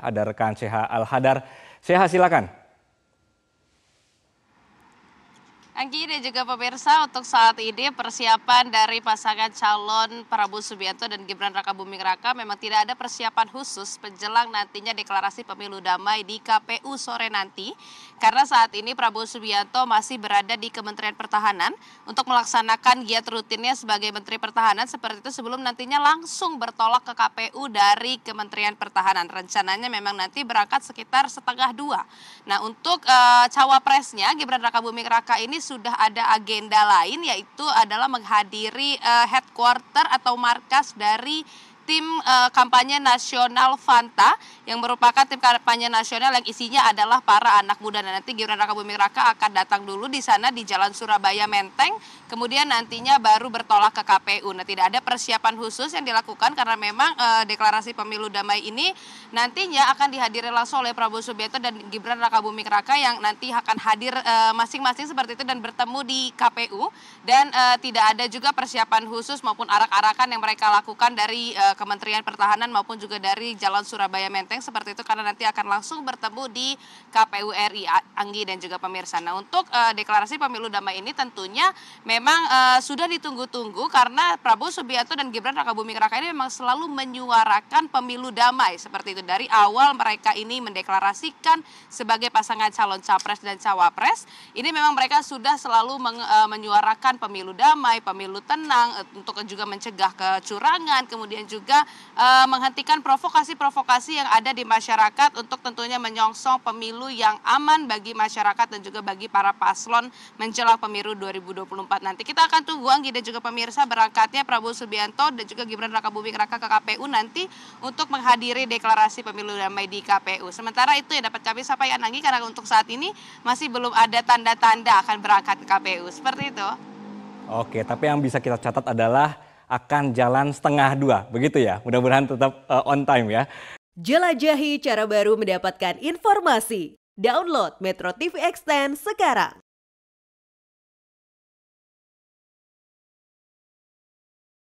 ada rekan CH Al Hadar. CH silakan. Anggi dan juga pemirsa untuk saat ini persiapan dari pasangan calon Prabowo Subianto dan Gibran Raka Buming Raka memang tidak ada persiapan khusus penjelang nantinya deklarasi pemilu damai di KPU sore nanti karena saat ini Prabowo Subianto masih berada di Kementerian Pertahanan untuk melaksanakan giat rutinnya sebagai Menteri Pertahanan seperti itu sebelum nantinya langsung bertolak ke KPU dari Kementerian Pertahanan rencananya memang nanti berangkat sekitar setengah dua. Nah untuk e, cawapresnya Gibran Raka Buming Raka ini sudah ada agenda lain yaitu adalah menghadiri uh, headquarter atau markas dari tim uh, kampanye nasional Fanta yang merupakan tim kampanye nasional yang isinya adalah para anak muda dan nah, nanti Gibran Raka Buming Raka akan datang dulu di sana di Jalan Surabaya Menteng kemudian nantinya baru bertolak ke KPU. Nah, tidak ada persiapan khusus yang dilakukan karena memang uh, deklarasi pemilu damai ini nantinya akan dihadiri langsung oleh Prabowo Subianto dan Gibran Raka Buming Raka yang nanti akan hadir eh, masing-masing uh, seperti itu dan bertemu di KPU dan tidak ada juga persiapan khusus maupun arak-arakan yang mereka lakukan dari Kementerian Pertahanan maupun juga dari Jalan Surabaya Menteng seperti itu karena nanti akan langsung bertemu di KPU RI Anggi dan juga pemirsa. Nah untuk uh, deklarasi pemilu damai ini tentunya memang uh, sudah ditunggu-tunggu karena Prabowo Subianto dan Gibran Rakabuming Raka ini memang selalu menyuarakan pemilu damai seperti itu dari awal mereka ini mendeklarasikan sebagai pasangan calon capres dan cawapres. Ini memang mereka sudah selalu meng, uh, eh, menyuarakan pemilu damai, pemilu tenang untuk juga mencegah kecurangan, kemudian juga juga e, menghentikan provokasi-provokasi yang ada di masyarakat untuk tentunya menyongsong pemilu yang aman bagi masyarakat dan juga bagi para paslon menjelang pemilu 2024 nanti. Kita akan tunggu Anggi dan juga pemirsa berangkatnya Prabowo Subianto dan juga Gibran Raka Buming Raka ke KPU nanti untuk menghadiri deklarasi pemilu damai di KPU. Sementara itu yang dapat kami sampaikan Anggi karena untuk saat ini masih belum ada tanda-tanda akan berangkat ke KPU. Seperti itu. Oke, tapi yang bisa kita catat adalah akan jalan setengah dua, begitu ya. Mudah-mudahan tetap uh, on time ya. Jelajahi cara baru mendapatkan informasi. Download Metro TV Extend sekarang.